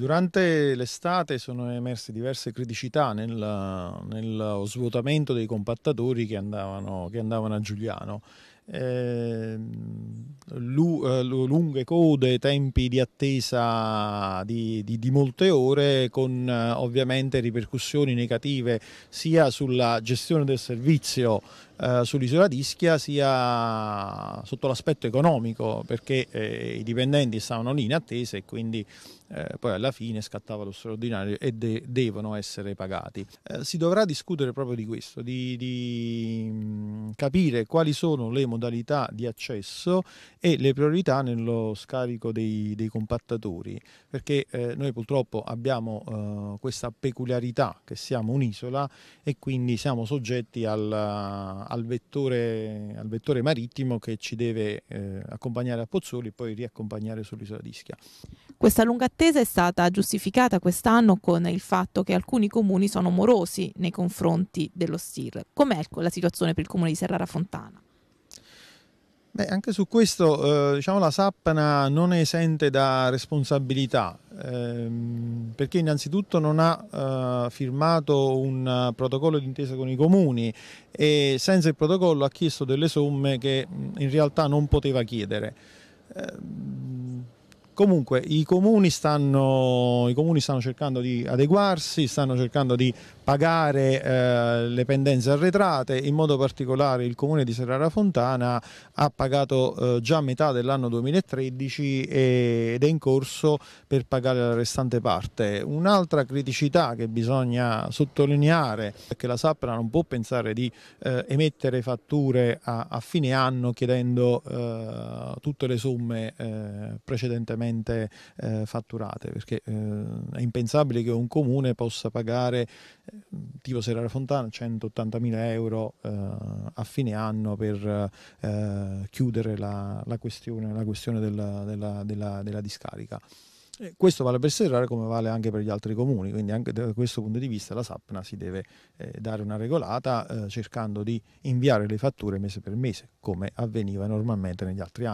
Durante l'estate sono emerse diverse criticità nello svuotamento dei compattatori che andavano, che andavano a Giuliano Ehm, eh, lunghe code, tempi di attesa di, di, di molte ore con eh, ovviamente ripercussioni negative sia sulla gestione del servizio eh, sull'isola di Ischia sia sotto l'aspetto economico perché eh, i dipendenti stavano lì in attesa e quindi eh, poi alla fine scattava lo straordinario e de devono essere pagati. si dovrà discutere proprio di questo, di, di capire quali sono le modalità di accesso e le priorità nello scarico dei, dei compattatori, perché eh, noi purtroppo abbiamo eh, questa peculiarità che siamo un'isola e quindi siamo soggetti al, al, vettore, al vettore, marittimo che ci deve eh, accompagnare a Pozzoli e poi riaccompagnare sull'isola di Ischia. Questa lunga attesa è stata giustificata quest'anno con il fatto che alcuni comuni sono morosi nei confronti dello STIR. Com'è ecco, la situazione per il comune di Serra? Ferrara Fontana. Beh, anche su questo eh, diciamo, la Sappana non è esente da responsabilità ehm, perché innanzitutto non ha eh, firmato un protocollo d'intesa con i comuni e senza il protocollo ha chiesto delle somme che mm, in realtà non poteva chiedere. Eh, Comunque i comuni, stanno, i comuni stanno cercando di adeguarsi, stanno cercando di pagare eh, le pendenze arretrate, in modo particolare il comune di Serrara Fontana ha pagato eh, già metà dell'anno 2013 ed è in corso per pagare la restante parte. Un'altra criticità che bisogna sottolineare è che la Sappra non può pensare di eh, emettere fatture a, a, fine anno chiedendo eh, tutte le somme eh, precedentemente costantemente eh, fatturate, perché eh, è impensabile che un comune possa pagare, eh, tipo Serrara Fontana, 180.000 euro eh, a fine anno per eh, chiudere la, la, questione, la questione della, della, della, della discarica. Questo vale per Serrare come vale anche per gli altri comuni, quindi anche da questo punto di vista la Sapna si deve eh, dare una regolata eh, cercando di inviare le fatture mese per mese, come avveniva normalmente negli altri anni.